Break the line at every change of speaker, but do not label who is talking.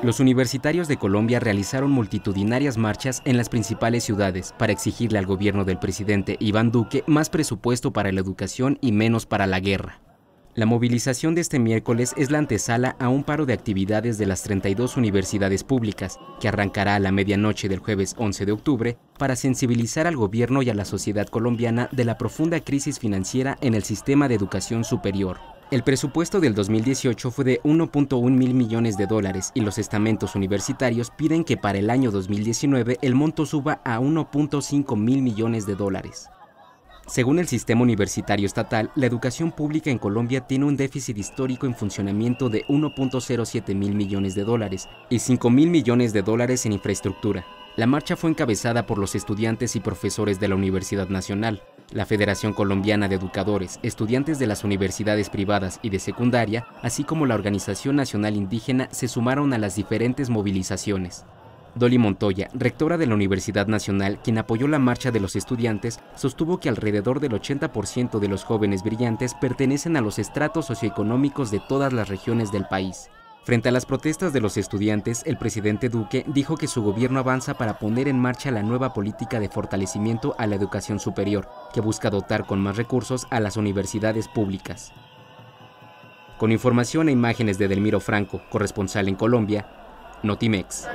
Los universitarios de Colombia realizaron multitudinarias marchas en las principales ciudades para exigirle al gobierno del presidente Iván Duque más presupuesto para la educación y menos para la guerra. La movilización de este miércoles es la antesala a un paro de actividades de las 32 universidades públicas, que arrancará a la medianoche del jueves 11 de octubre, para sensibilizar al gobierno y a la sociedad colombiana de la profunda crisis financiera en el sistema de educación superior. El presupuesto del 2018 fue de 1.1 mil millones de dólares y los estamentos universitarios piden que para el año 2019 el monto suba a 1.5 mil millones de dólares. Según el sistema universitario estatal, la educación pública en Colombia tiene un déficit histórico en funcionamiento de 1.07 mil millones de dólares y 5 mil millones de dólares en infraestructura. La marcha fue encabezada por los estudiantes y profesores de la Universidad Nacional, la Federación Colombiana de Educadores, estudiantes de las universidades privadas y de secundaria, así como la Organización Nacional Indígena, se sumaron a las diferentes movilizaciones. Dolly Montoya, rectora de la Universidad Nacional, quien apoyó la marcha de los estudiantes, sostuvo que alrededor del 80% de los jóvenes brillantes pertenecen a los estratos socioeconómicos de todas las regiones del país. Frente a las protestas de los estudiantes, el presidente Duque dijo que su gobierno avanza para poner en marcha la nueva política de fortalecimiento a la educación superior, que busca dotar con más recursos a las universidades públicas. Con información e imágenes de Delmiro Franco, corresponsal en Colombia, Notimex.